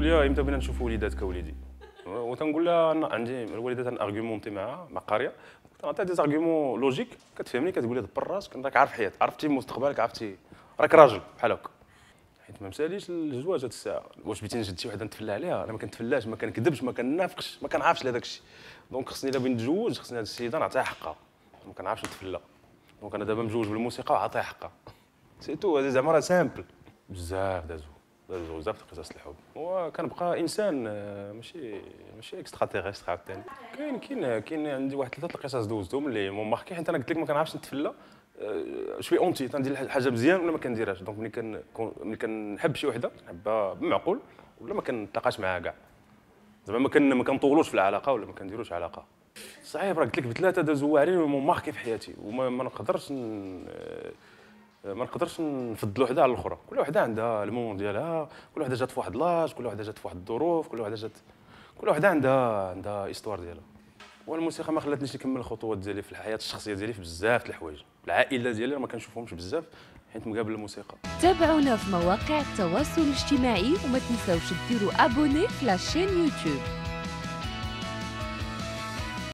تقول لي امتى بغينا نشوف وليداتك وليدي وتنقول لها عندي الوالده تنارغيومونتي معاها مع قاريه عطيها دي زارغيومون لوجيك كتفهمني كتقول لي دبر راسك راك عارف حياتك عرفتي مستقبلك عرفتي راك راجل بحال هكا حيت ما مساليش الزواج هاد الساعه واش بغيتي نجد شي وحده نتفلى عليها انا ما كنتفلاش ما كنكذبش ما كنافقش ما كنعرفش لهذاك الشيء دونك خصني الا بغيت نتزوج خصني هاد السيده نعطيها حقها ما كنعرفش نتفلى دونك انا دابا مزوج بالموسيقى وعطيها حقها سيتو هذه زعما راه سامبل بزاف دازو داروا بزاف قصص الحب كنبقى انسان آه، ماشي ماشي اكسترا تيرستر عاوتاني كاين كاين كاين عندي واحد ثلاثه القصص دوزتهم اللي مون ماركي حيت انا قلت لك ما كنعرفش نتفلى آه، شوي اونتي تندير الحاجه مزيان ولا ما كنديرهاش دونك ملي ملي كنحب شي وحده نحبها معقول ولا ما كنتلاقاش معاها كاع زعما ما كن ما كنطولوش في العلاقه ولا ما كنديروش علاقه صعيب راه قلت لك بثلاثه دازوا واعرين ماركي في حياتي وما نقدرش ما نقدرش نفضلوا وحده على الاخرى كل وحده عندها المومون ديالها كل وحده جات في واحد لاج كل وحده جات في واحد الظروف كل وحده جات كل وحده عندها عندها استوار ديالها والموسيقى ما خلاتنيش نكمل الخطوات ديالي في الحياه الشخصيه ديالي في بزاف الحوايج العائله ديالي ما كنشوفهمش بزاف حيت مقابل الموسيقى تابعونا في مواقع التواصل الاجتماعي وما تنساوش ديروا ابوني في لاشين يوتيوب